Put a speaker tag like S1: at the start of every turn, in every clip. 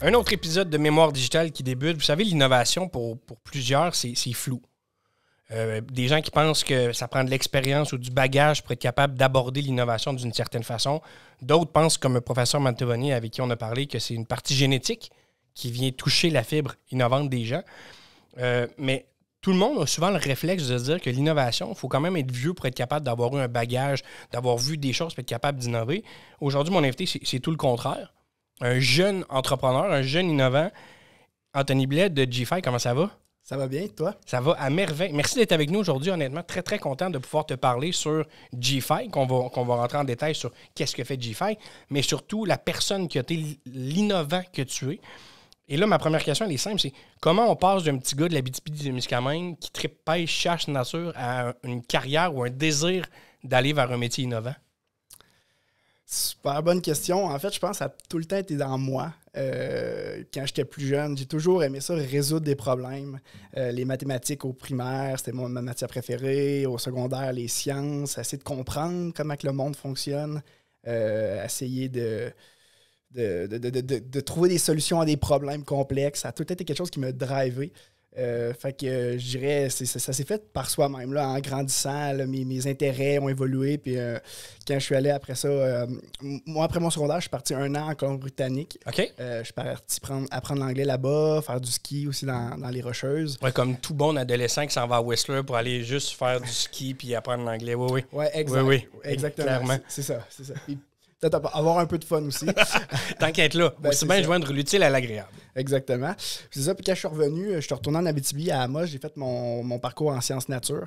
S1: Un autre épisode de Mémoire digitale qui débute. Vous savez, l'innovation, pour, pour plusieurs, c'est flou. Euh, des gens qui pensent que ça prend de l'expérience ou du bagage pour être capable d'aborder l'innovation d'une certaine façon. D'autres pensent, comme le professeur Mantovani avec qui on a parlé, que c'est une partie génétique qui vient toucher la fibre innovante des gens. Euh, mais tout le monde a souvent le réflexe de se dire que l'innovation, il faut quand même être vieux pour être capable d'avoir eu un bagage, d'avoir vu des choses, pour être capable d'innover. Aujourd'hui, mon invité, c'est tout le contraire un jeune entrepreneur, un jeune innovant. Anthony Blais de G5, comment ça va? Ça va bien, toi? Ça va à merveille. Merci d'être avec nous aujourd'hui. Honnêtement, très, très content de pouvoir te parler sur g qu'on va, rentrer en détail sur qu'est-ce que fait g mais surtout la personne qui a été l'innovant que tu es. Et là, ma première question, elle est simple, c'est comment on passe d'un petit gars de la BTP Miscamingue qui tripe, pêche, nature à une carrière ou un désir d'aller vers un métier innovant?
S2: bonne question. En fait, je pense que ça a tout le temps été dans moi. Euh, quand j'étais plus jeune, j'ai toujours aimé ça, résoudre des problèmes. Euh, les mathématiques au primaire, c'était ma matière préférée. Au secondaire, les sciences, essayer de comprendre comment que le monde fonctionne, euh, essayer de de, de, de, de, trouver des solutions à des problèmes complexes. Ça a tout été quelque chose qui me drivait. Euh, fait que euh, je dirais, ça, s'est fait par soi-même. Là, en grandissant, mes, mes, intérêts ont évolué. Puis euh, quand je suis allé après ça, moi, après mon secondaire, je suis parti un an en britannique OK. je suis parti apprendre l'anglais là-bas, faire du ski aussi dans, les Rocheuses.
S1: Ouais, comme tout bon adolescent qui s'en va à Whistler pour aller juste faire du ski puis apprendre l'anglais. Oui, oui. Ouais, oui, oui. exactement.
S2: C'est ça, c'est ça peut-être avoir un peu de fun aussi.
S1: Tant là, ben, c'est bien ça. joindre l'utile à l'agréable. Exactement.
S2: C'est ça, puis quand je suis revenu, euh, je suis retourné en Abitibi à Amos, j'ai fait mon, parcours en sciences nature.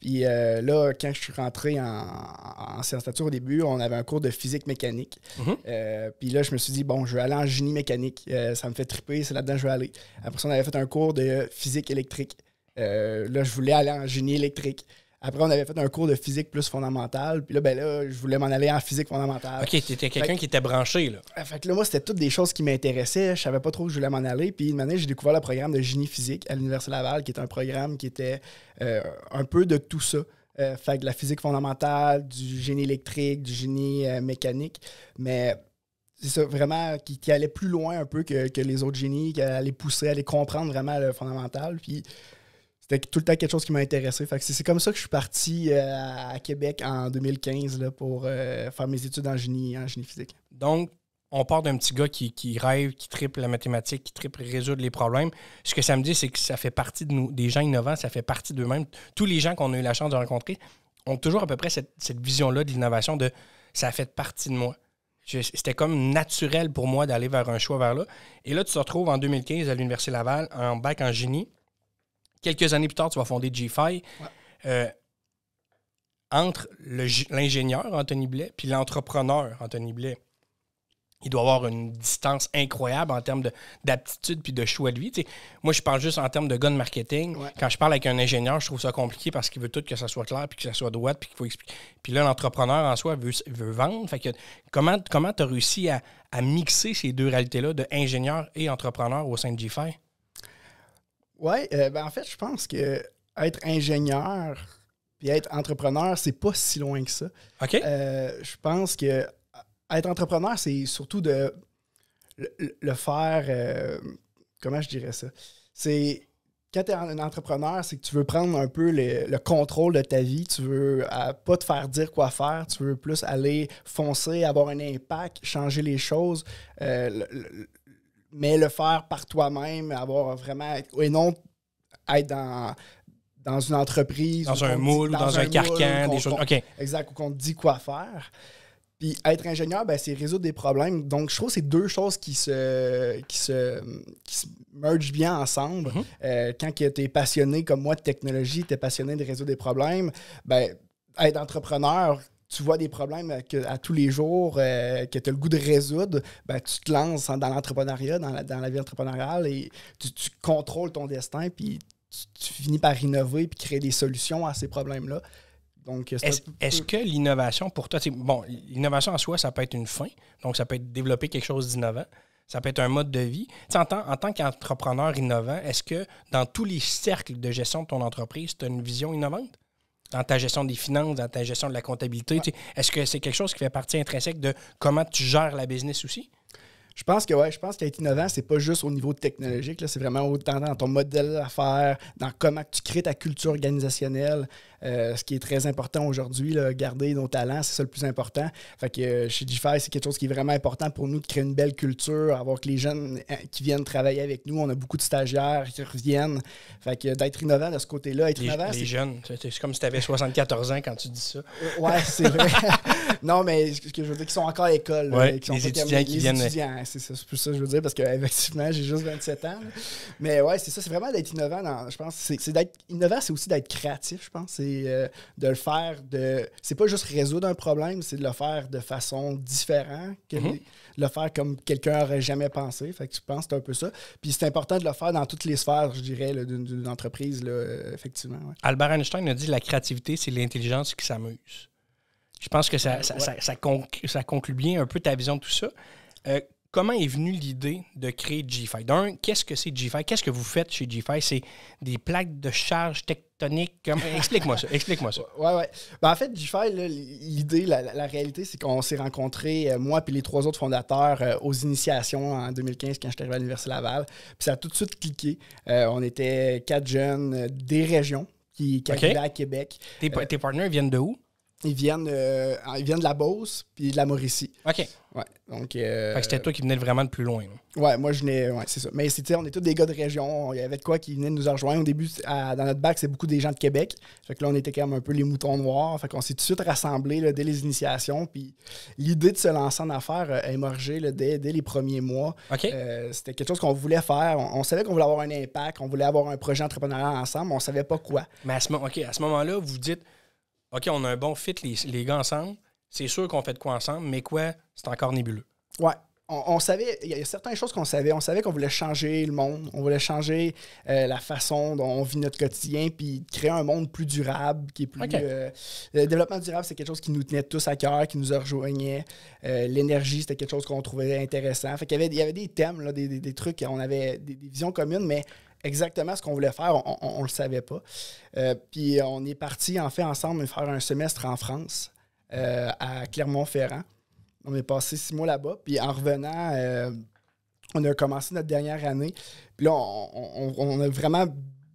S2: Puis euh, là, quand je suis rentré en, sciences nature au début, on avait un cours de physique mécanique. Mhm. Euh, puis là, je me suis dit, bon, je vais aller en génie mécanique, ça me fait triper, c'est là-dedans que je vais aller. Après ça, on avait fait un cours de physique électrique. là, je voulais aller en génie électrique. Après, on avait fait un cours de physique plus fondamentale. Puis là, ben là, je voulais m'en aller en physique fondamentale. OK,
S1: t'étais quelqu'un qui était branché, là.
S2: Ah, fait que là, moi, c'était toutes des choses qui m'intéressaient. Je savais pas trop où je voulais m'en aller. Puis une année, j'ai découvert le programme de génie physique à l'Université Laval, qui est un programme qui était euh, un peu de tout ça. Euh, fait de la physique fondamentale, du génie électrique, du génie euh, mécanique. Mais c'est ça, vraiment, qui, allait plus loin un peu que, les autres génies, qui allait pousser, aller comprendre vraiment le fondamental. Puis c'était tout le temps quelque chose qui m'a intéressé. c'est, comme ça que je suis parti euh, à Québec en 2015 pour euh, faire mes études en génie,
S1: en génie physique. Donc, on part d'un petit gars qui, qui, rêve, qui triple la mathématique, qui triple résoudre les problèmes. Ce que ça me dit, c'est que ça fait partie de nous, des gens innovants, ça fait partie d'eux-mêmes. Tous les gens qu'on a eu la chance de rencontrer ont toujours à peu près cette, vision-là de l'innovation, de ça fait partie de moi. C'était comme naturel pour moi d'aller vers un choix vers là. Et là, tu te retrouves en 2015 à l'Université Laval, en bac en génie quelques années plus tard, tu vas fonder GFI. Euh, entre l'ingénieur Anthony Blais puis l'entrepreneur Anthony Blais, il doit avoir une distance incroyable en termes d'aptitude puis de choix de vie. moi, je parle juste en termes de gun marketing. Quand je parle avec un ingénieur, je trouve ça compliqué parce qu'il veut tout que ça soit clair puis que ça soit droit puis qu'il faut expliquer. Puis là, l'entrepreneur en soi veut, vendre. que comment tu as réussi à, à, mixer ces deux réalités-là de ingénieur et entrepreneur au sein de GFI?
S2: Oui, euh, ben en fait, je pense que être ingénieur et être entrepreneur, c'est pas si loin que ça. OK. Euh, je pense que être entrepreneur, c'est surtout de le, faire. Euh, comment je dirais ça? C'est. Quand tu es un entrepreneur, c'est que tu veux prendre un peu le, contrôle de ta vie. Tu veux pas te faire dire quoi faire. Tu veux plus aller foncer, avoir un impact, changer les choses mais le faire par toi-même, avoir vraiment. Et non être dans, dans une entreprise. Dans un moule, dans, un, carcan, des choses. OK. Exact, où on te dit quoi faire. Puis être ingénieur, ben, c'est résoudre des problèmes. Donc, je trouve que c'est deux choses qui se, qui se, qui se mergent bien ensemble. Mhm. Euh, quand tu es passionné comme moi de technologie, tu es passionné de résoudre des problèmes, ben, être entrepreneur, tu vois des problèmes euh, que, à tous les jours euh, que tu as le goût de résoudre, ben, tu te lances dans l'entrepreneuriat, dans la, vie entrepreneuriale et tu, contrôles ton destin, puis tu, finis par innover puis créer des solutions à ces
S1: problèmes-là. Donc, est-ce, que l'innovation pour toi, bon, l'innovation en soi, ça peut être une fin, donc ça peut être développer quelque chose d'innovant, ça peut être un mode de vie. en tant qu'entrepreneur innovant, est-ce que dans tous les cercles de gestion de ton entreprise, tu as une vision innovante? dans ta gestion des finances, dans ta gestion de la comptabilité. Est-ce que c'est quelque chose qui fait partie intrinsèque de comment tu gères la business aussi?
S2: Je pense que ouais, je pense qu'être innovant, c'est pas juste au niveau technologique, c'est vraiment autant dans ton modèle d'affaires, dans comment tu crées ta culture organisationnelle. Euh, ce qui est très important aujourd'hui, garder nos talents, c'est ça le plus important. Fait que euh, chez DeFi, c'est quelque chose qui est vraiment important pour nous de créer une belle culture, avoir que les jeunes euh, qui viennent travailler avec nous, on a beaucoup de stagiaires qui reviennent. Fait que d'être innovant de ce côté-là, être Les jeunes, c'est comme
S1: si tu avais 74 ans quand tu dis ça.
S2: Ouais, c'est vrai. non, mais ce que je veux dire, qui sont encore à l'école. sont les étudiants qui viennent. c'est ça, plus ça je veux dire, parce qu'effectivement, j'ai juste 27 ans. Mais ouais, c'est ça, c'est vraiment d'être innovant. je pense c'est, d'être innovant, c'est aussi d'être créatif, je pense. Euh, de le faire de. C'est pas juste résoudre un problème, c'est de le faire de façon différente, que de mhm. le faire comme quelqu'un aurait jamais pensé. Fait que tu penses c'est un peu ça. Puis c'est important de le faire dans toutes les sphères, je dirais, d'une entreprise, euh, effectivement.
S1: Albert Einstein a dit la créativité, c'est l'intelligence qui s'amuse. Je pense que ça, ben ça, conclut, bien un peu ta vision de tout ça. Euh, comment est venue l'idée de créer GFI? D'un, qu'est-ce que c'est GFI? Qu'est-ce que vous faites chez GFI? C'est des plaques de charge technique Explique-moi ça. Explique-moi ça.
S2: Ouais, ouais. Ben, en fait, fait, l'idée, la, réalité, c'est qu'on s'est rencontrés, euh, moi et les trois autres fondateurs, euh, aux initiations en 2015 quand j'étais arrivé à l'Université Laval. Puis ça a tout de suite cliqué. Euh, on était quatre jeunes des régions qui, arrivaient à Québec. Tes, tes partenaires viennent de où? Ils viennent, euh, viennent de la Beauce puis de la Mauricie.
S1: OK. Ouais. Donc. fait que c'était euh, toi qui venais vraiment de plus loin.
S2: Ouais, moi je venais. Ouais, c'est ça. Mais c'était, on est tous des gars de région. Il y avait de quoi qui venait de nous rejoindre. Au début, dans notre bac, c'est beaucoup des gens de Québec. Fait que là, on était quand même un peu les moutons noirs. Fait qu'on s'est tout de suite rassemblés là, dès les initiations. Puis l'idée de se lancer en affaires euh, a émergé dès, les premiers mois. OK. c'était quelque chose qu'on voulait faire. On, savait qu'on voulait avoir un impact. On voulait avoir un projet entrepreneurial ensemble. On savait pas quoi.
S1: Mais à ce, à ce moment-là, vous dites OK, on a un bon fit, les, les gars ensemble. C'est sûr qu'on fait de quoi ensemble, mais quoi, c'est encore nébuleux.
S2: Ouais. On, savait, il y, a certaines choses qu'on savait. On savait qu'on voulait changer le monde, on voulait changer euh, la façon dont on vit notre quotidien, puis créer un monde plus durable, qui est plus. Euh, le développement durable, c'est quelque chose qui nous tenait tous à cœur, qui nous rejoignait. Euh, l'énergie, c'était quelque chose qu'on trouvait intéressant. Fait qu'il y, avait, des thèmes, des, trucs, on avait des visions communes, mais exactement ce qu'on voulait faire, on ne le savait pas. Euh, puis on est parti, en fait, ensemble, faire un semestre en France, euh, à Clermont-Ferrand. On est passé six mois là-bas. Puis en revenant, euh, on a commencé notre dernière année. Puis là, on, a vraiment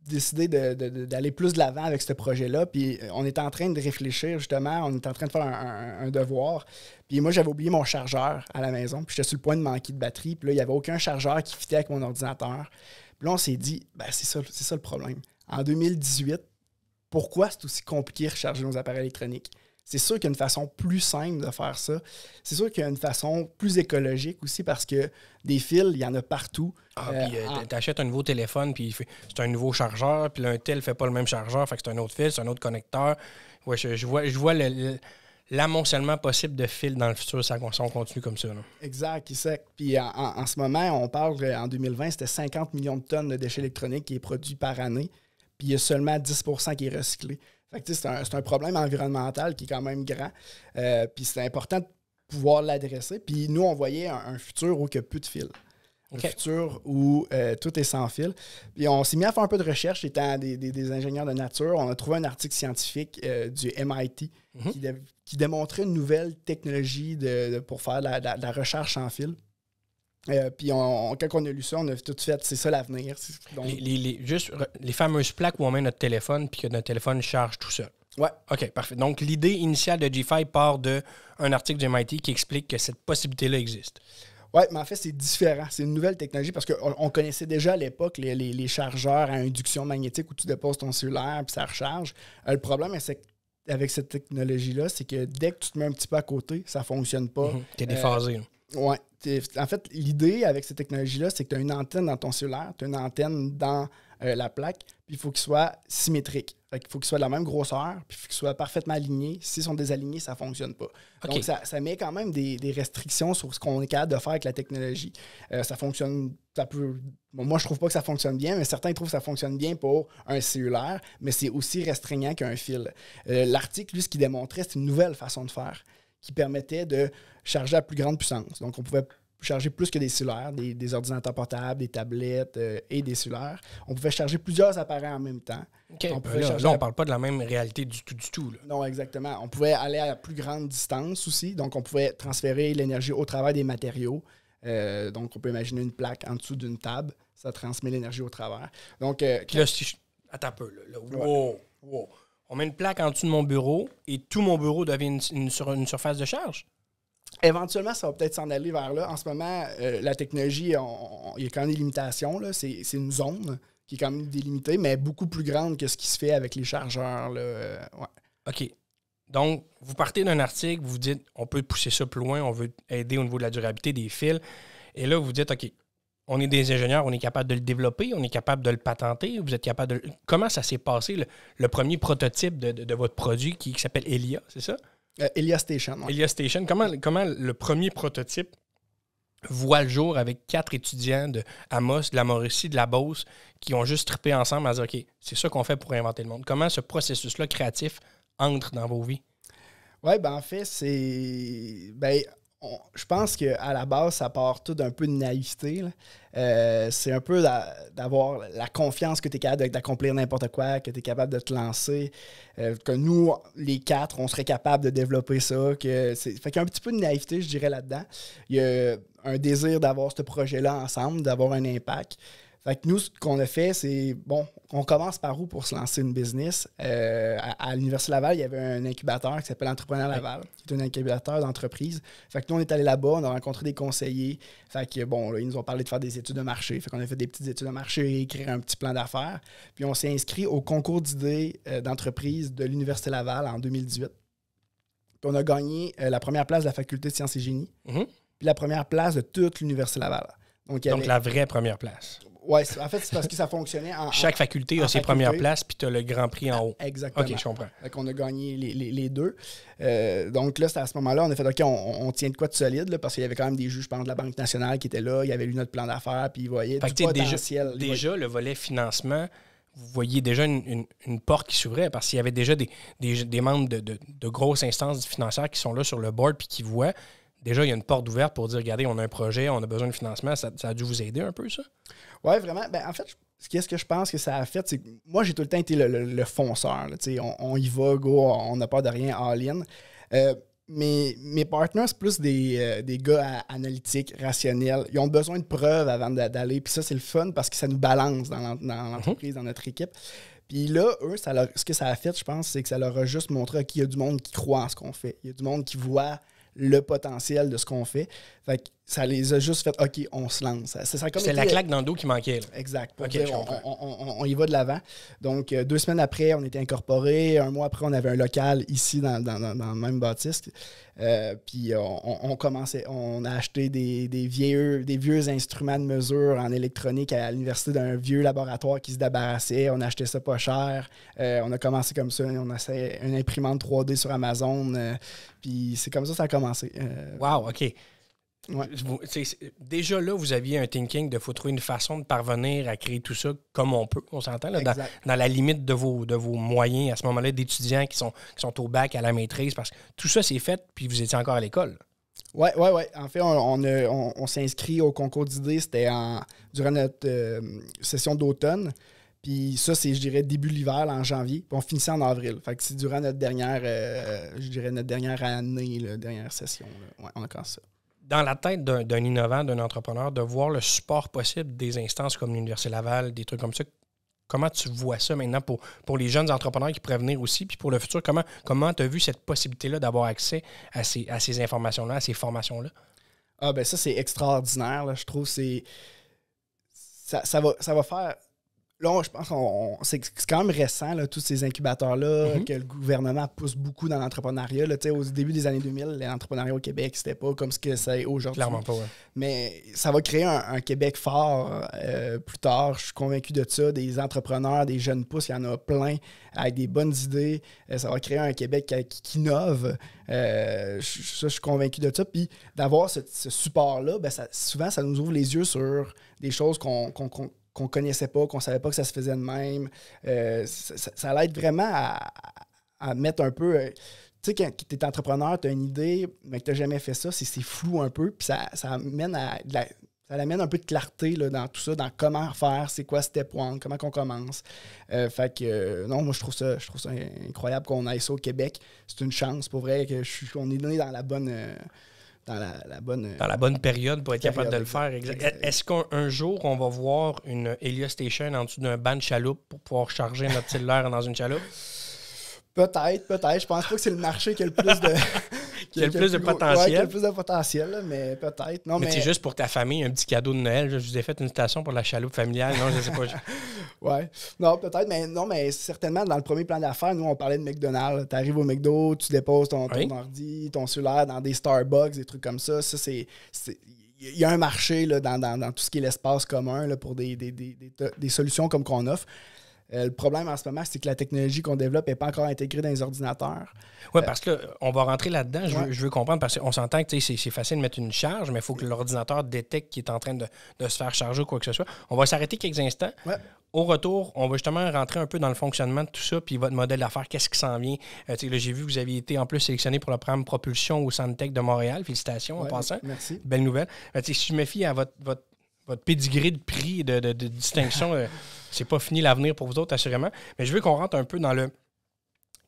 S2: décidé d'aller plus de l'avant avec ce projet-là. Puis on est en train de réfléchir, justement. On est en train de faire un, un devoir. Puis moi, j'avais oublié mon chargeur à la maison. Puis j'étais sur le point de manquer de batterie. Puis là, il n'y avait aucun chargeur qui fitait avec mon ordinateur. Puis là, on s'est dit, ben, c'est ça, c'est ça le problème. En 2018, pourquoi c'est aussi compliqué de recharger nos appareils électroniques? C'est sûr qu'il y a une façon plus simple de faire ça. C'est sûr qu'il y a une
S1: façon plus écologique aussi parce que
S2: des fils, il y en a partout. Ah, euh, puis euh,
S1: t'achètes un nouveau téléphone, puis c'est un nouveau chargeur, puis là, un tel fait pas le même chargeur, fait que c'est un autre fil, c'est un autre connecteur. Ouais, je, vois, je vois le l'amoncellement possible de fils dans le futur si on continue comme ça.
S2: Exact, Isaac. Puis en, ce moment, on parle, en 2020, c'était 50 millions de tonnes de déchets électroniques qui est produit par année, puis il y a seulement 10 qui est recyclé. Fait c'est, un, problème environnemental qui est quand même grand, euh, puis c'est important de pouvoir l'adresser. Puis nous, on voyait un, futur où il n'y a plus de fils. Un futur où euh, tout est sans fil. Puis on s'est mis à faire un peu de recherche, étant des, ingénieurs de nature. On a trouvé un article scientifique euh, du MIT mhm. qui, qui démontrait une nouvelle technologie de, pour faire la, la, recherche en fil. Euh, puis on, quand on a lu ça, on a tout fait, c'est ça l'avenir.
S1: Les, juste les fameuses plaques où on met notre téléphone, puis que notre téléphone charge tout seul. Ouais. OK, parfait. Donc, l'idée initiale de g part d'un article du MIT qui explique que cette possibilité-là existe.
S2: Oui, mais en fait, c'est différent. C'est une nouvelle technologie parce qu'on on connaissait déjà à l'époque les, chargeurs à induction magnétique où tu déposes ton cellulaire puis ça recharge. Euh, le problème, c'est que avec cette technologie-là, c'est que dès que tu te mets un petit peu à côté, ça ne fonctionne pas. Mhm. tu es euh, déphasé. En fait, l'idée avec cette technologie-là, c'est que tu as une antenne dans ton cellulaire, tu as une antenne dans euh, la plaque, puis il faut qu'ils soit symétrique. Il faut qu'ils soit de la même grosseur, puis il faut qu'il soit parfaitement aligné. S'ils sont désalignés, ça ne fonctionne pas. Donc, ça, ça, met quand même des, des restrictions sur ce qu'on est capable de faire avec la technologie. Euh, ça fonctionne, ça peut. moi, je trouve pas que ça fonctionne bien, mais certains trouvent que ça fonctionne bien pour un cellulaire, mais c'est aussi restreignant qu'un fil. Euh, l'article, lui, ce qu'il démontrait, c'est une nouvelle façon de faire qui permettait de charger à plus grande puissance. Donc, on pouvait charger plus que des cellulaires, des, ordinateurs portables, des tablettes euh, et des cellulaires. On pouvait charger plusieurs appareils en même temps. On euh, on ne parle
S1: pas de la même réalité du tout, du tout.
S2: Non, exactement. On pouvait aller à la plus grande distance aussi, donc on pouvait transférer l'énergie au travers des matériaux. Euh, donc, on peut imaginer une plaque en dessous d'une table, ça transmet
S1: l'énergie au travers. Donc, là, si je... Attends un peu, On met une plaque en dessous de mon bureau et tout mon bureau devient une surface de charge? Éventuellement,
S2: ça va peut-être s'en aller vers là. En ce moment, euh, la technologie, il y a quand même des limitations. C'est une zone qui est quand même délimitée, mais beaucoup plus grande que ce qui se fait avec les chargeurs.
S1: OK. Donc, vous partez d'un article, vous dites, on peut pousser ça plus loin, on veut aider au niveau de la durabilité des fils. Et là, vous dites, OK, on est des ingénieurs, on est capable de le développer, on est capable de le patenter, vous êtes capable de... Comment ça s'est passé, le, premier prototype de, votre produit qui s'appelle Elia, c'est ça?
S2: Euh, Elias Station.
S1: Elias Station. Comment, comment le premier prototype voit le jour avec quatre étudiants de Amos, de la Mauricie, de la Beauce, qui ont juste trippé ensemble à dire OK, c'est ça qu'on fait pour inventer le monde. Comment ce processus-là créatif entre dans vos vies?
S2: Oui, ben en fait, c'est. Ben, je pense qu'à la base, ça part tout d'un peu de naïveté. Euh, c'est un peu d'avoir la confiance que tu es capable d'accomplir n'importe quoi, que tu es capable de te lancer, euh, que nous, les quatre, on serait capable de développer ça. Que fait qu'il y a un petit peu de naïveté, je dirais, là-dedans. Il y a un désir d'avoir ce projet-là ensemble, d'avoir un impact. Fait que nous, ce qu'on a fait, c'est, bon, on commence par où pour se lancer une business? Euh, à, l'Université Laval, il y avait un incubateur qui s'appelle Entrepreneur Laval, qui est un incubateur d'entreprise. Fait que nous, on est allé là-bas, on a rencontré des conseillers. Fait que, bon, là, ils nous ont parlé de faire des études de marché. Fait qu'on a fait des petites études de marché, et écrire un petit plan d'affaires. Puis on s'est inscrit au concours d'idées euh, d'entreprise de l'Université Laval en 2018. Puis on a gagné euh, la première place de la faculté de sciences et génie, mhm. puis la première place de toute l'Université Laval. Donc, la vraie
S1: première place. Oui, en fait, c'est parce que ça fonctionnait
S2: en. Chaque faculté a ses premières places,
S1: puis tu as le grand prix en haut. Exactement. OK, je comprends.
S2: Donc, on a gagné les, deux. Euh, donc, là, c'est à ce moment-là, on a fait OK, on, tient de quoi de solide, parce qu'il y avait quand même des juges, par pense, de la Banque nationale qui étaient là, il y avait lu notre plan d'affaires, puis ils voyaient fait
S1: Déjà, le volet financement, vous voyez déjà une, une, porte qui s'ouvrait, parce qu'il y avait déjà des, des, membres de, de, grosses instances financières qui sont là sur le board, puis qui voient déjà, il y a une porte ouverte pour dire regardez, on a un projet, on a besoin de financement. Ça, a dû vous aider un peu,
S2: ça? Oui, vraiment. Ben, en fait, ce qu'est-ce que je pense que ça a fait, c'est que moi, j'ai tout le temps été le, fonceur. on, y va, go, on n'a pas de rien, all-in. Euh, mais mes, partenaires, partners, c'est plus des, euh, gars analytiques, rationnels. Ils ont besoin de preuves avant d'aller. Puis ça, c'est le fun parce que ça nous balance dans mhm. l'entreprise, dans, notre équipe. Puis là, eux, ça leur, ce que ça a fait, je pense, c'est que ça leur a juste montré qu'il y a du monde qui croit en ce qu'on fait. Il y a du monde qui voit le potentiel de ce qu'on fait. Fait ça les a juste fait OK, on se lance. C'est la claque
S1: dans le dos qui manquait. Exact. on,
S2: y va de l'avant. Donc, euh, deux semaines après, on était incorporé. Un mois après, on avait un local ici dans, le même baptiste. Euh, puis euh, on, commençait, on a acheté des, des, vieux, des vieux instruments de mesure en électronique à l'université d'un vieux laboratoire qui se débarrassait. On acheté ça pas cher. on a commencé comme ça. On a fait une imprimante 3D sur Amazon. puis c'est comme ça que ça a commencé. wow, OK
S1: déjà là, vous aviez un thinking de faut trouver une façon de parvenir à créer tout ça comme on peut, on s'entend, dans, la limite de vos, de vos moyens à ce moment-là, d'étudiants qui sont, sont au bac, à la maîtrise, parce que tout ça c'est fait, puis vous étiez encore à l'école.
S2: Oui, oui, oui. En fait, on, on, au concours d'idées, c'était en durant notre euh, session d'automne. Puis ça, c'est, je dirais, début l'hiver, en janvier. Puis on finissait en avril. Fait que c'est durant notre dernière, euh, je dirais, notre dernière année, la dernière session. Ouais, on a ça
S1: dans la tête d'un innovant, d'un entrepreneur, de voir le support possible des instances comme l'Université Laval, des trucs comme ça, comment tu vois ça maintenant pour, pour les jeunes entrepreneurs qui pourraient venir aussi, puis pour le futur, comment tu as vu cette possibilité-là d'avoir accès à ces, à ces informations-là, à ces formations-là?
S2: Ah ben ça, c'est extraordinaire, je trouve. c'est ça, va, ça va faire Là, je pense que c'est quand même récent, tous ces incubateurs-là, mhm. que le gouvernement pousse beaucoup dans l'entrepreneuriat. Au début des années 2000, l'entrepreneuriat au Québec, c'était pas comme ce que c'est aujourd'hui. Clairement pas, Mais ça va créer un, Québec fort euh, plus tard. Je suis convaincu de ça. Des entrepreneurs, des jeunes pousses, il y en a plein avec des bonnes idées. Euh, ça va créer un Québec qui, innove. Euh, je, ça, je suis convaincu de ça. Puis d'avoir ce, support-là, ben, souvent, ça nous ouvre les yeux sur des choses qu'on qu'on connaissait pas, qu'on savait pas que ça se faisait de même. Euh, ça, ça, l'aide vraiment à, mettre un peu. Euh, tu sais, quand tu es entrepreneur, tu as une idée, mais que tu n'as jamais fait ça, c'est, c'est flou un peu, puis ça, ça amène à ça amène un peu de clarté là, dans tout ça, dans comment faire, c'est quoi step one, comment qu'on commence. Euh, fait que non, moi je trouve ça, je trouve ça incroyable qu'on aille ça au Québec. C'est une chance pour vrai que je suis, on est donné dans la bonne dans la, bonne...
S1: Euh, dans la bonne période pour être capable de le faire. Est-ce qu'un jour, on va voir une Helio Station en dessous d'un banc de chaloupe pour pouvoir charger notre cellulaire dans une chaloupe? Peut-être,
S2: peut-être. Je pense pas que c'est le marché qui a le plus de... qui, plus de potentiel. plus de potentiel, mais peut-être. mais, c'est juste
S1: pour ta famille, un petit cadeau de Noël. Je vous ai fait une citation pour la chaloupe familiale. Non, je sais pas.
S2: ouais. Non, peut-être, mais non, mais certainement, dans le premier plan d'affaires, nous, on parlait de McDonald's. Tu arrives au McDo, tu déposes ton, ton ordi, ton cellulaire dans des Starbucks, des trucs comme ça. Ça, c'est il y a un marché là, dans, tout ce qui est l'espace commun là, pour des, des, des, solutions comme qu'on offre. Euh, le problème en ce moment, c'est que la technologie qu'on développe n'est pas encore intégrée dans les
S1: ordinateurs. Oui, euh, parce que euh, on va rentrer là-dedans. Je, veux comprendre parce qu'on s'entend que c'est, facile de mettre une charge, mais il faut que l'ordinateur détecte qu'il est en train de, se faire charger ou quoi que ce soit. On va s'arrêter quelques instants. Au retour, on va justement rentrer un peu dans le fonctionnement de tout ça, puis votre modèle d'affaires, qu'est-ce qui s'en vient. j'ai vu que vous aviez été en plus sélectionné pour le programme Propulsion au Tech de Montréal. Félicitations en passant. Merci. Belle nouvelle. si je me fie à votre, votre, votre pédigré de prix et de, de distinction. C'est pas fini l'avenir pour vous autres, assurément. Mais je veux qu'on rentre un peu dans le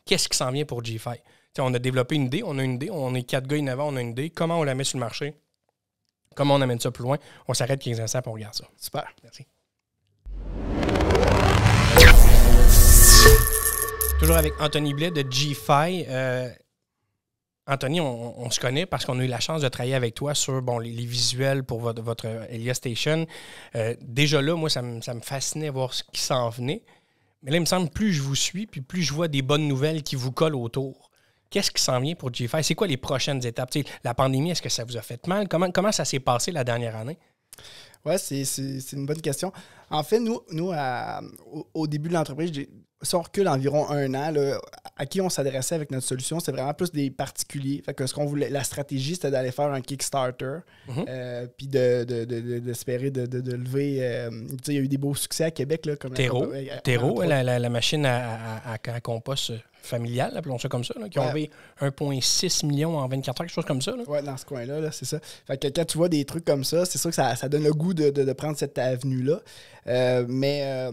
S1: qu'est-ce qui s'en vient pour GFI. T'sais, on a développé une idée, on a une idée, on est quatre gars innovants, on a une idée. Comment on la met sur le marché? Comment on amène ça plus loin? On s'arrête 15 instants et on ça. Super. Merci. Toujours avec Anthony Blais de GFI. Anthony, on, se connaît parce qu'on a eu la chance de travailler avec toi sur bon, les, visuels pour votre, votre Elia Station. Euh, déjà là, moi, ça me, ça me fascinait voir ce qui s'en venait. Mais là, il me semble, plus je vous suis, puis plus je vois des bonnes nouvelles qui vous collent autour. Qu'est-ce qui s'en vient pour GFI? C'est quoi les prochaines étapes? la pandémie, est-ce que ça vous a fait mal? Comment, comment ça s'est passé la dernière année?
S2: Oui, c'est une bonne question. En fait, nous, nous au, début de l'entreprise, si on recule environ un an, à qui on s'adressait avec notre solution, c'est vraiment plus des particuliers. Fait que ce qu'on voulait, la stratégie, c'était d'aller faire un Kickstarter, mhm. euh, puis d'espérer de, de, lever. Euh, il y a eu des beaux succès à Québec. Là, comme euh, Terreau, la, Terreau la,
S1: machine à, compost familial, appelons ça comme ça, qui ont levé 1,6 million en 24 heures, quelque chose comme ça. Là. dans ce coin-là, c'est ça.
S2: Fait quand tu vois des trucs comme ça, c'est sûr que ça, donne le goût de prendre cette avenue-là. Euh, mais euh,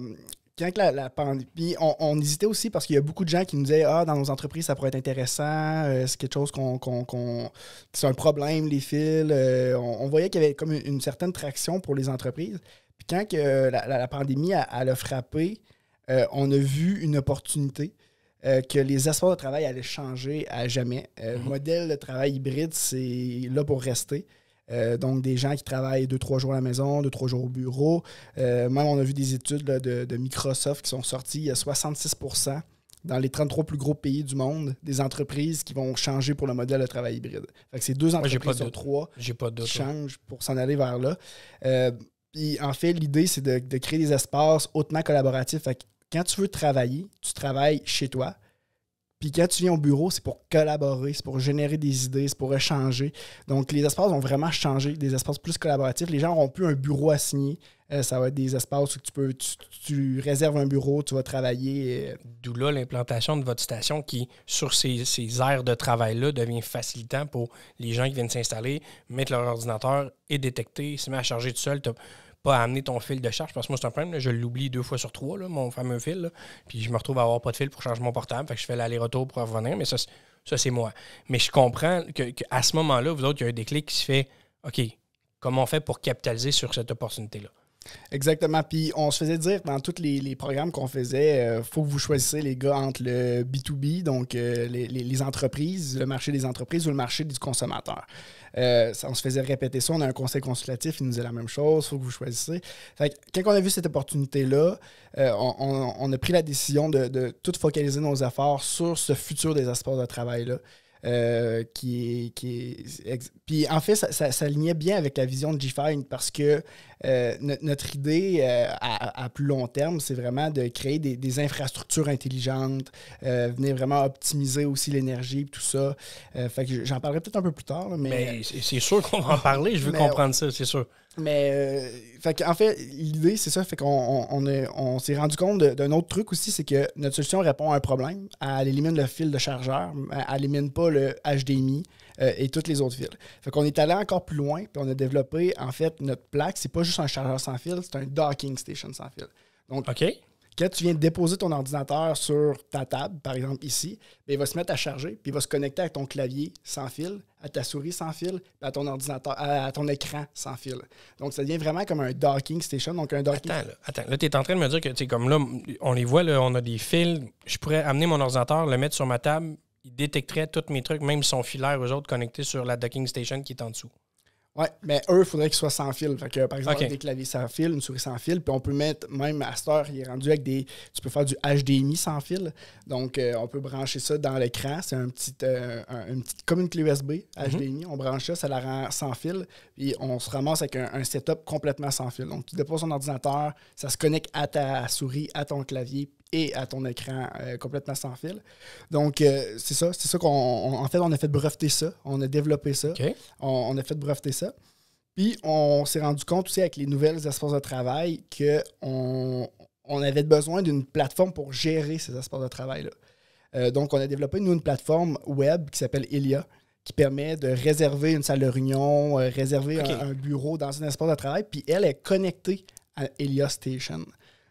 S2: quand la, pandémie, on, on, hésitait aussi parce qu'il y a beaucoup de gens qui nous disaient Ah, dans nos entreprises, ça pourrait être intéressant, euh, c'est quelque chose qu'on, qu'on, qu'on, c'est un problème, les fils. On, voyait qu'il y avait comme une, certaine traction pour les entreprises. Puis quand que la, pandémie a le a frappé, on a vu une opportunité. que les espoirs de travail allaient changer à jamais. Le mm-hmm. modèle de travail hybride, c'est là pour rester. Euh, donc, des gens qui travaillent deux, trois jours à la maison, deux, trois jours au bureau. Euh, même, on a vu des études de, Microsoft qui sont sorties. Il y a 66 dans les 33 plus gros pays du monde, des entreprises qui vont changer pour le modèle de travail hybride. c'est deux entreprises trois qui changent pour s'en aller vers là. Euh, puis, en fait, l'idée, c'est de, créer des espaces hautement collaboratifs. Fait quand tu veux travailler, tu travailles chez toi puis quand tu viens au bureau, c'est pour collaborer, c'est pour générer des idées, c'est pour échanger. Donc, les espaces ont vraiment changé, des espaces plus collaboratifs. Les gens n'auront plus un bureau assigné. Euh, ça va être des espaces où tu peux,
S1: tu, réserves un bureau, tu vas travailler. Euh. D'où là l'implantation de votre station qui, sur ces, aires de travail-là, devient facilitant pour les gens qui viennent s'installer, mettre leur ordinateur et détecter, se mettre à charger tout seul à amener ton fil de charge, parce que moi, c'est un problème. je l'oublie deux fois sur trois, mon fameux fil. puis je me retrouve à avoir pas de fil pour changer mon portable. Fait que je fais l'aller-retour pour revenir. Mais ça, c'est moi. Mais je comprends qu'à à ce moment-là, vous autres, il y a un déclic qui se fait OK, comment on fait pour capitaliser sur cette opportunité-là?
S2: Exactement. Puis on se faisait dire dans tous les, programmes qu'on faisait, il euh, faut que vous choisissez les gars entre le B2B, donc euh, les, entreprises, le marché des entreprises ou le marché du consommateur. Euh, on se faisait répéter ça. On a un conseil consultatif, il nous disait la même chose, faut que vous choisissez. quand on a vu cette opportunité-là, on, a pris la décision de, de tout focaliser nos efforts sur ce futur des espaces de travail-là. Euh, qui, qui Puis en fait, ça, ça, bien avec la vision de g parce que euh, notre, idée euh, à, plus long terme, c'est vraiment de créer des, infrastructures intelligentes, venir vraiment optimiser aussi l'énergie et tout ça. fait que j'en parlerai peut-être un peu plus tard. mais, c'est
S1: sûr qu'on va en parler, je veux comprendre ça, c'est sûr.
S2: Mais, euh, en fait, l'idée, c'est ça. Fait qu'on on, s'est rendu compte d'un autre truc aussi, c'est que notre solution répond à un problème. Elle élimine le fil de chargeur, elle élimine pas le HDMI euh, et toutes les autres fils. Fait qu'on est allé encore plus loin, puis on a développé, en fait, notre plaque. C'est pas juste un chargeur sans fil, c'est un docking station sans fil. Donc, quand tu viens de déposer ton ordinateur sur ta table, par exemple ici, ben, il va se mettre à charger, puis il va se connecter à ton clavier sans fil, à ta souris sans fil, à ton ordinateur, à, ton écran sans fil. Donc, ça devient vraiment comme un docking station. Donc, un Attends, là,
S1: attends, là tu es en train de me dire que, tu comme là, on les voit, on a des fils. Je pourrais amener mon ordinateur, le mettre sur ma table, il détecterait tous mes trucs, même son filaire, aux autres, connectés sur la docking station qui est en dessous.
S2: Oui, mais eux, il faudrait qu'ils soient sans fil. Fait que, par exemple, des claviers sans fil, une souris sans fil, puis on peut mettre, même à il est rendu avec des. Tu peux faire du HDMI sans fil. Donc, euh, on peut brancher ça dans l'écran. C'est un petit, euh, une petite, comme une clé USB HDMI. Mhm. On branche ça, ça la rend sans fil. Puis on se ramasse avec un, un setup complètement sans fil. Donc, tu déposes ton ordinateur, ça se connecte à ta souris, à ton clavier, et à ton écran euh, complètement sans fil. Donc, euh, c'est ça. C'est ça qu'on. En fait, on a fait breveter ça. On a développé ça. On, a fait breveter ça. Puis, on s'est rendu compte aussi avec les nouvelles espaces de travail qu'on on avait besoin d'une plateforme pour gérer ces espaces de travail-là. Euh, donc, on a développé, nous, une plateforme web qui s'appelle Elia, qui permet de réserver une salle de réunion, réserver un, bureau dans un espace de travail. Puis, elle est connectée à Ilia Station.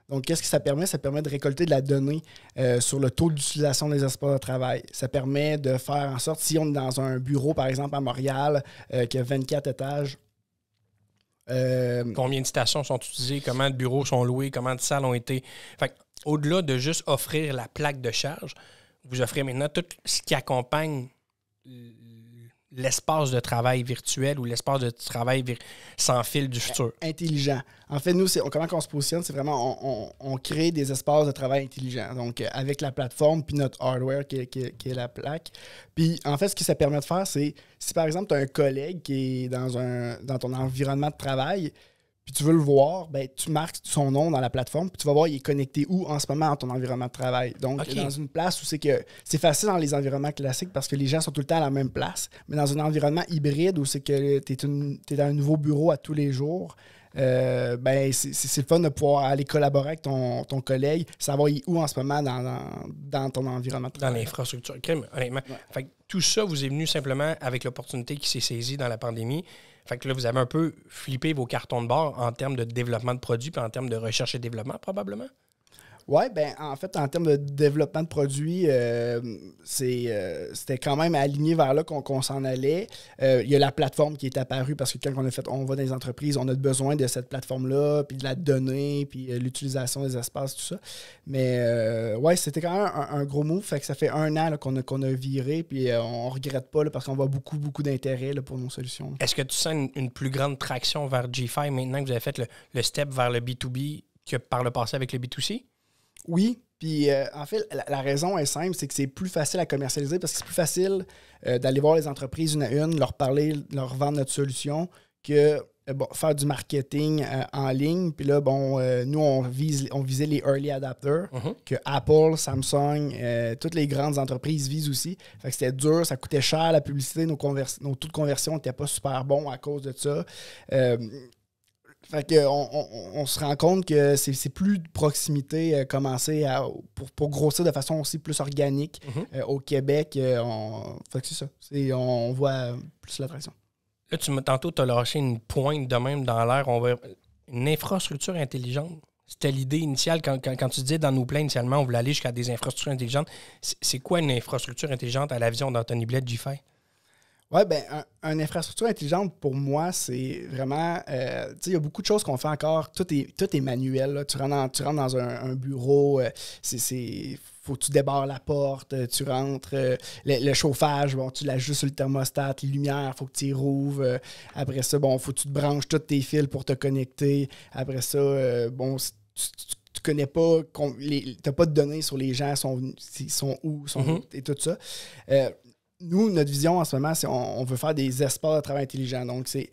S2: Donc, qu'est-ce que ça permet? Ça permet de récolter de la donnée euh, sur le taux d'utilisation des espaces de travail. Ça permet de faire en sorte, si on est dans un bureau, par exemple, à Montréal, euh, qui a 24 étages,
S1: euh, Combien de stations sont utilisées, comment de bureaux sont loués, comment de salles ont été. Fait au-delà de juste offrir la plaque de charge, vous offrez maintenant tout ce qui accompagne l'espace de travail virtuel ou l'espace de travail sans fil du futur? Intelligent.
S2: En fait, nous, comment on se positionne, c'est vraiment on, crée des espaces de travail intelligents. Donc, euh, avec la plateforme, puis notre hardware qui est, la plaque. Puis, en fait, ce que ça permet de faire, c'est si par exemple, tu as un collègue qui est dans, un, dans ton environnement de travail, puis tu veux le voir, ben, tu marques son nom dans la plateforme, puis tu vas voir il est connecté où en ce moment dans ton environnement de travail. Donc, dans une place où c'est que c'est facile dans les environnements classiques parce que les gens sont tout le temps à la même place, mais dans un environnement hybride où c'est que tu es, dans un nouveau bureau à tous les jours, euh, ben, c'est le fun de pouvoir aller collaborer avec ton, ton collègue, savoir il est où en ce moment dans, dans, environnement ton environnement. Dans l'infrastructure.
S1: Honnêtement, tout ça vous est venu simplement avec l'opportunité qui s'est saisie dans la pandémie. Fait que là, vous avez un peu flippé vos cartons de bord en termes de développement de produits puis en termes de recherche et développement,
S2: probablement. Oui, ben, en fait, en termes de développement de produits, euh, c'est euh, c'était quand même aligné vers là qu'on s'en allait. Euh, il y a la plateforme qui est apparue parce que quand on a fait, on va dans les entreprises, on a besoin de cette plateforme-là, puis de la donnée, puis l'utilisation des espaces, tout ça. Mais ouais, c'était quand même un, gros move. Fait que ça fait un an qu'on a, a, viré, puis on regrette pas parce qu'on voit beaucoup, beaucoup d'intérêt pour nos solutions.
S1: Est-ce que tu sens une, plus grande traction vers G5 maintenant que vous avez fait le step vers le B2B que par le passé avec le B2C?
S2: Oui, puis euh, en fait, la, raison est simple, c'est que c'est plus facile à commercialiser parce que c'est plus facile euh, d'aller voir les entreprises une à une, leur parler, leur vendre notre solution que euh, faire du marketing en ligne. Puis là, bon, nous, on, vise, on visait les early adapters mhm. que Apple, Samsung, toutes les grandes entreprises visent aussi. Fait que c'était dur, ça coûtait cher la publicité, nos, nos taux de conversion n'étaient pas super bons à cause de ça. Fait que on, se rend compte que c'est plus de proximité euh, commencer à, pour, grossir de façon aussi plus organique mhm. euh, au Québec. Euh, on, fait que c'est ça. On, voit plus l'attraction.
S1: Là, tu, tantôt, tu as lâché une pointe de même dans l'air. On va, une infrastructure intelligente. C'était l'idée initiale. Quand, tu disais dans nos plans initialement, on voulait aller jusqu'à des infrastructures intelligentes. C'est quoi une infrastructure intelligente à la vision d'Anthony Bled
S2: oui, ben, un, une infrastructure intelligente, pour moi, c'est vraiment. Euh, tu sais, il y a beaucoup de choses qu'on fait encore. Tout est, tout est manuel. Tu, rentres dans, tu rentres dans un, bureau, il euh, c'est faut que tu débarres la porte, euh, tu rentres, le, chauffage, bon, tu l'ajustes sur le thermostat, les lumières, faut que tu y rouvres. après ça, bon, faut que tu te branches tous tes fils pour te connecter. Après ça, bon, tu, connais pas, tu n'as pas de données sur les gens, sont, sont où, sont, mm-hmm. et tout ça nous, notre vision en ce moment, c'est on, veut faire des espaces de travail intelligent. Donc, c'est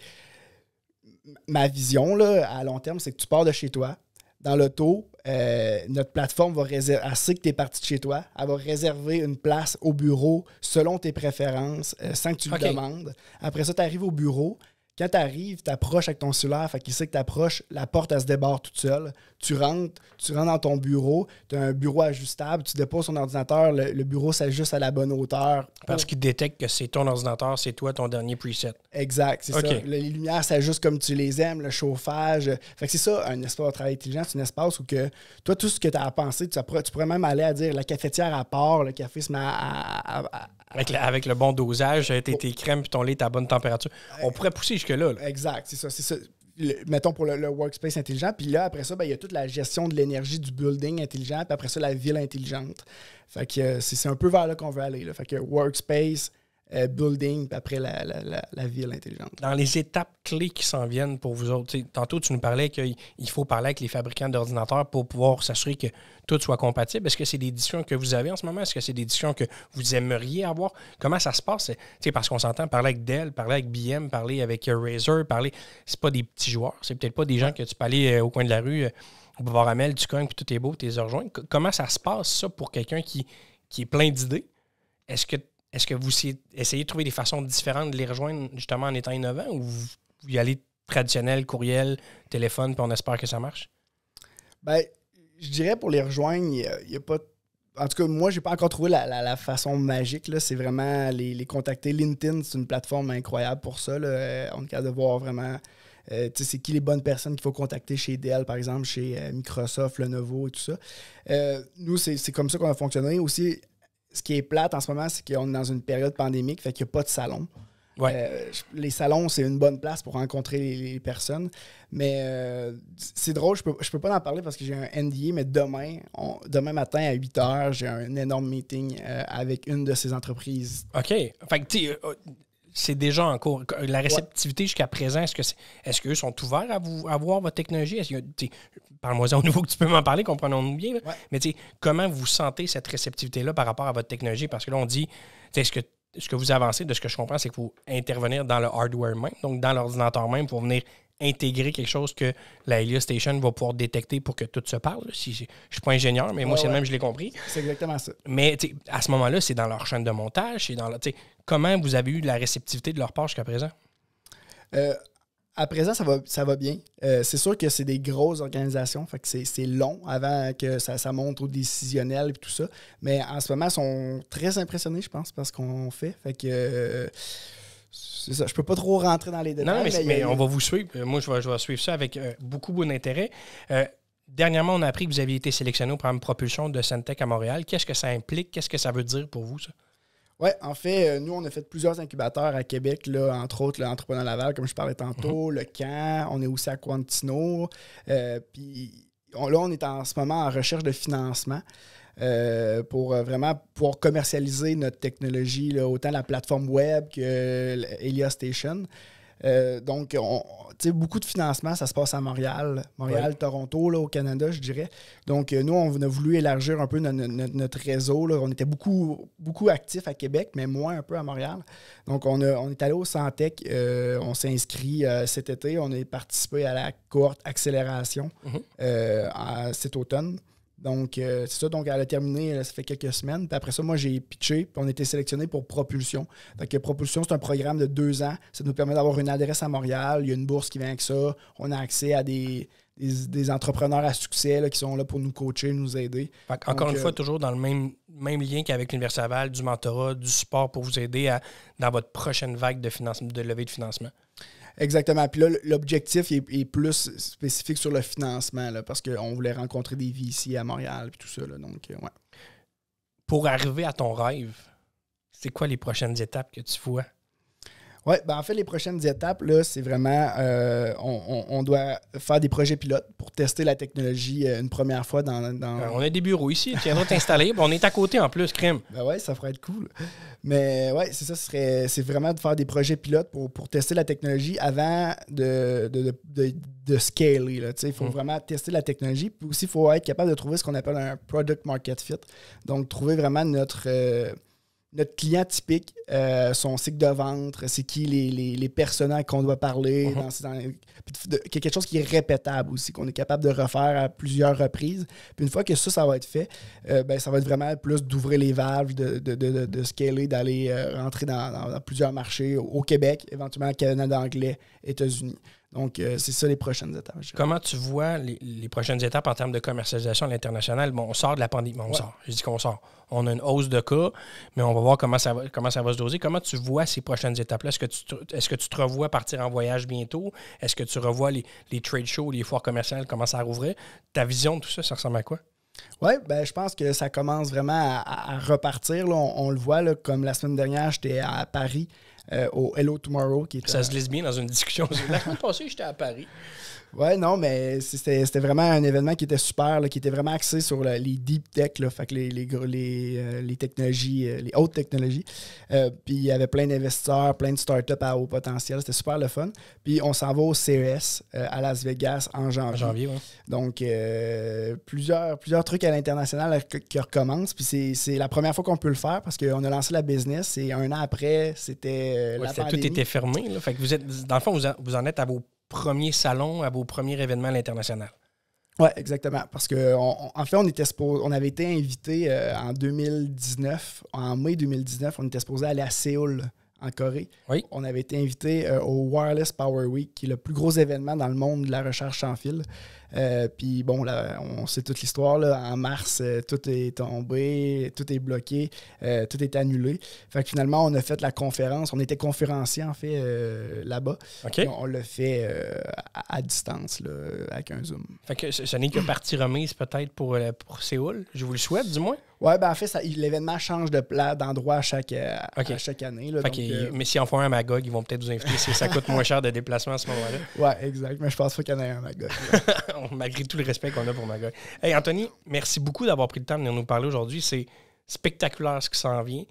S2: ma vision à long terme, c'est que tu pars de chez toi, dans l'auto, euh, notre plateforme va réserver, elle sait que tu es parti de chez toi, elle va réserver une place au bureau selon tes préférences, euh, sans que tu le demandes. Après ça, tu arrives au bureau. Quand tu arrives, tu approches avec ton cellulaire, fait qu'il sait que tu approches, la porte, elle se débarre toute seule tu rentres, tu rentres dans ton bureau, tu as un bureau ajustable, tu déposes ton ordinateur, le, bureau s'ajuste à la bonne
S1: hauteur. Parce qu'il détecte que c'est ton ordinateur, c'est toi ton dernier preset. Exact, c'est ça. Les lumières
S2: s'ajustent comme tu les aimes, le chauffage. Fait que c'est ça, un espace de travail intelligent, c'est un espace où que toi, tout ce que tu as à penser, tu, pourrais même aller à dire la cafetière à part, le café à,
S1: avec, le bon dosage, tes, crèmes puis ton lait, à bonne température. On pourrait pousser jusque-là.
S2: Exact, c'est ça mettons pour le, workspace intelligent. Puis là, après ça, ben, il y a toute la gestion de l'énergie du building intelligent, puis après ça, la ville intelligente. Fait que euh, c'est un peu vers là qu'on veut aller. Fait que workspace, euh, building, après la, la, la,
S1: ville intelligente. Dans les étapes clés qui s'en viennent pour vous autres, tantôt tu nous parlais qu'il faut parler avec les fabricants d'ordinateurs pour pouvoir s'assurer que tout soit compatible. Est-ce que c'est des discussions que vous avez en ce moment? Est-ce que c'est des discussions que vous aimeriez avoir? Comment ça se passe? c'est parce qu'on s'entend parler avec Dell, parler avec BM, parler avec euh, Razer, parler. C'est pas des petits joueurs, c'est peut-être pas des gens que tu peux aller euh, au coin de la rue, euh, au boulevard Amel, tu cognes, puis tout est beau, tu les rejoins. Comment ça se passe, ça, pour quelqu'un qui, qui est plein d'idées? Est-ce que est-ce que vous essayez de trouver des façons différentes de les rejoindre justement en étant innovant ou vous y allez traditionnel, courriel, téléphone, puis on espère que ça marche?
S2: Ben, je dirais pour les rejoindre, il n'y a, pas. En tout cas, moi, j'ai pas encore trouvé la, façon magique. C'est vraiment les, contacter. LinkedIn, c'est une plateforme incroyable pour ça. Là. Euh, on est capable de voir vraiment euh, sais, c'est qui les bonnes personnes qu'il faut contacter chez Dell, par exemple, chez euh, Microsoft, Lenovo et tout ça. nous, c'est comme ça qu'on a fonctionné. Aussi, ce qui est plate en ce moment, c'est qu'on est dans une période pandémique, fait qu'il n'y a pas de salon. Ouais. Euh, les salons, c'est une bonne place pour rencontrer les, personnes. Mais euh, c'est drôle, je peux, peux pas en parler parce que j'ai un NDA, mais demain, demain matin à 8 h, j'ai un énorme meeting euh, avec une de ces
S1: entreprises. OK. Fait que c'est déjà en cours. La réceptivité jusqu'à présent, est-ce que est, qu'eux sont ouverts à, vous, à voir votre technologie? Parle-moi au niveau que tu peux m'en parler, comprenons-nous bien. Mais comment vous sentez cette réceptivité-là par rapport à votre technologie? Parce que là, on dit, ce que ce que vous avancez, de ce que je comprends, c'est que vous intervenir dans le hardware même, donc dans l'ordinateur même, pour venir intégrer quelque chose que la Helios Station va pouvoir détecter pour que tout se parle. Si, je ne suis pas ingénieur, mais moi, c'est même, je l'ai compris. C'est exactement ça. Mais à ce moment-là, c'est dans leur chaîne de montage. Dans comment vous avez eu de la réceptivité de leur part jusqu'à présent?
S2: Euh, à présent, ça va, ça va bien. Euh, c'est sûr que c'est des grosses organisations, fait que c'est long avant que ça, ça monte au décisionnel et tout ça. Mais en ce moment, ils sont très impressionnés, je pense, par ce qu'on fait. Fait que. Euh,
S1: c'est ça. Je
S2: peux pas trop rentrer dans les détails. Non, mais, on va vous suivre.
S1: Euh, moi, je vais, suivre ça avec euh, beaucoup, beaucoup d'intérêt. Euh, dernièrement, on a appris que vous aviez été sélectionné au programme Propulsion de Sentec à Montréal. Qu'est-ce que ça implique? Qu'est-ce que ça veut dire pour vous, ça?
S2: Oui, en fait, nous, on a fait plusieurs incubateurs à Québec, là, entre autres l'Entrepreneur Laval, comme je parlais tantôt, mhm. le Camp, on est aussi à Quantino. Puis là, on est en ce moment en recherche de financement. Euh, pour euh, vraiment pouvoir commercialiser notre technologie, autant la plateforme web que Elia Station. Euh, donc, on, beaucoup de financement, ça se passe à Montréal, Montréal, Toronto, au Canada, je dirais. Donc, nous, on a voulu élargir un peu notre réseau. On était beaucoup, beaucoup actifs à Québec, mais moins un peu à Montréal. Donc, on, est allé au Santec, on s'est inscrit cet été, on est participé à la cohorte accélération mhm. cet automne. Donc, euh, c'est ça. Donc, elle a terminé, ça fait quelques semaines. Puis après ça, moi, j'ai pitché, puis on été sélectionné pour Propulsion. Donc, Propulsion, c'est un programme de deux ans. Ça nous permet d'avoir une adresse à Montréal. Il y a une bourse qui vient avec ça. On a accès à des, entrepreneurs à succès qui sont là pour nous coacher, nous aider. encore une fois, euh,
S1: toujours dans le même, même lien qu'avec l'Université Laval, du mentorat, du support pour vous aider dans votre prochaine vague de levée de financement.
S2: Exactement. Puis là, l'objectif est, plus spécifique sur le financement, là, parce qu'on voulait rencontrer des vies
S1: ici à Montréal et tout ça. donc, euh, ouais. Pour arriver à ton rêve, c'est quoi les prochaines étapes que tu vois?
S2: Oui, ben en fait, les prochaines étapes, là, c'est vraiment, euh, on, doit faire des projets pilotes pour tester la technologie euh, une première fois dans...
S1: Euh, on a des bureaux ici, tu viendras t'installer, ben, on est à côté en plus, crème. Ben oui,
S2: ça ferait être cool. Mais oui, c'est ça, serait, c'est vraiment de faire des projets pilotes pour, pour tester la technologie avant de, de, de, scaler. Il faut mm. vraiment tester la technologie. Puis aussi, il faut être capable de trouver ce qu'on appelle un product market fit. Donc, trouver vraiment notre notre client typique, euh, son cycle de ventre, c'est qui les, les, les personnages qu'on doit parler, uh-huh. dans, quelque chose qui est répétable aussi, qu'on est capable de refaire à plusieurs reprises. Puis une fois que ça, ça va être fait, euh, ben, ça va être vraiment plus d'ouvrir les valves, de, de, de, de scaler, d'aller euh, rentrer dans, plusieurs marchés au, au Québec, éventuellement au Canada anglais, États-Unis. Donc, euh, c'est ça les prochaines étapes.
S1: Comment tu vois les, prochaines étapes en termes de commercialisation à l'international? Bon, on sort de la pandémie. On sort. Je dis qu'on sort. On a une hausse de cas, mais on va voir comment ça va, comment ça va se doser. Comment tu vois ces prochaines étapes-là? Est-ce que, tu te, est que tu te revois partir en voyage bientôt? Est-ce que tu revois les, les trade shows, les foires commerciales, comment à rouvrir? Ta vision de tout ça, ça ressemble à quoi?
S2: Oui, ben, je pense que ça commence vraiment à, repartir. On, le voit, là, comme la semaine dernière, j'étais à Paris euh, au Hello Tomorrow. Qui est ça se glisse bien dans une discussion. La semaine
S1: passée, j'étais à Paris.
S2: Ouais, non, mais c'était vraiment un événement qui était super, qui était vraiment axé sur les deep tech, là, fait les, les, euh, les, technologies, euh, les hautes technologies. Euh, puis il y avait plein d'investisseurs, plein de startups à haut potentiel. C'était super le fun. Puis on s'en va au CES à Las Vegas en janvier. Donc plusieurs, plusieurs trucs à l'international qui recommencent. Puis c'est la première fois qu'on peut le faire parce qu'on a lancé la business
S1: et un an après, c'était Tout était fermé. Là. Fait que vous êtes, dans le fond, vous en, vous en êtes à vos premier salon, à vos premiers événements à l'international.
S2: Oui, exactement. Parce que en fait, on était on avait été invité euh, en 2019. En mai 2019, on était supposé aller à Séoul, en Corée. Oui. On avait été invité euh, au Wireless Power Week, qui est le plus gros événement dans le monde de la recherche sans fil. Euh, puis bon, là, on sait toute l'histoire. En mars, euh, tout est tombé, tout est bloqué, euh, tout est annulé. Fait que finalement, on a fait la conférence. On était conférencier, en fait, là-bas. OK. On, le l'a fait à, distance, là, avec un Zoom.
S1: Fait que ce, n'est que partie remise, peut-être, pour, pour Séoul. Je vous le souhaite, du moins. Oui, ben en fait, l'événement change de plat d'endroit à chaque, chaque année. Mais si en font un à Magog, ils vont peut-être vous inviter si ça coûte moins cher de déplacement à ce moment-là.
S2: Oui, exact. Mais je pense pas qu'il y en ait un à Magog.
S1: malgré tout le respect qu'on a pour ma gueule. Hey, Anthony, merci beaucoup d'avoir pris le temps de venir nous parler aujourd'hui. C'est spectaculaire ce qui s'en vient.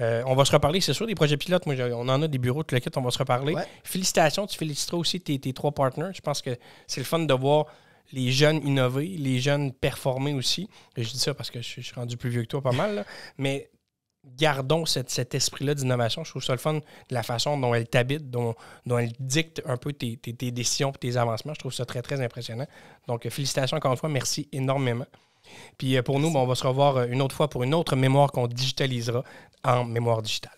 S1: Euh, on va se reparler, c'est sûr, des projets pilotes. Moi, on en a des bureaux, de le on va se reparler. Félicitations, tu féliciteras aussi tes, trois partenaires. Je pense que c'est le fun de voir les jeunes innover, les jeunes performer aussi. Je dis ça parce que je, suis rendu plus vieux que toi pas mal, mais gardons cet esprit-là d'innovation. Je trouve ça le fun de la façon dont elle t'habite, dont, dont, elle dicte un peu tes, tes, décisions et tes avancements. Je trouve ça très, très impressionnant. Donc, euh, félicitations encore une fois. Merci énormément. Puis euh, pour nous, ben, on va se revoir euh, une autre fois pour une autre mémoire qu'on digitalisera en mémoire digitale.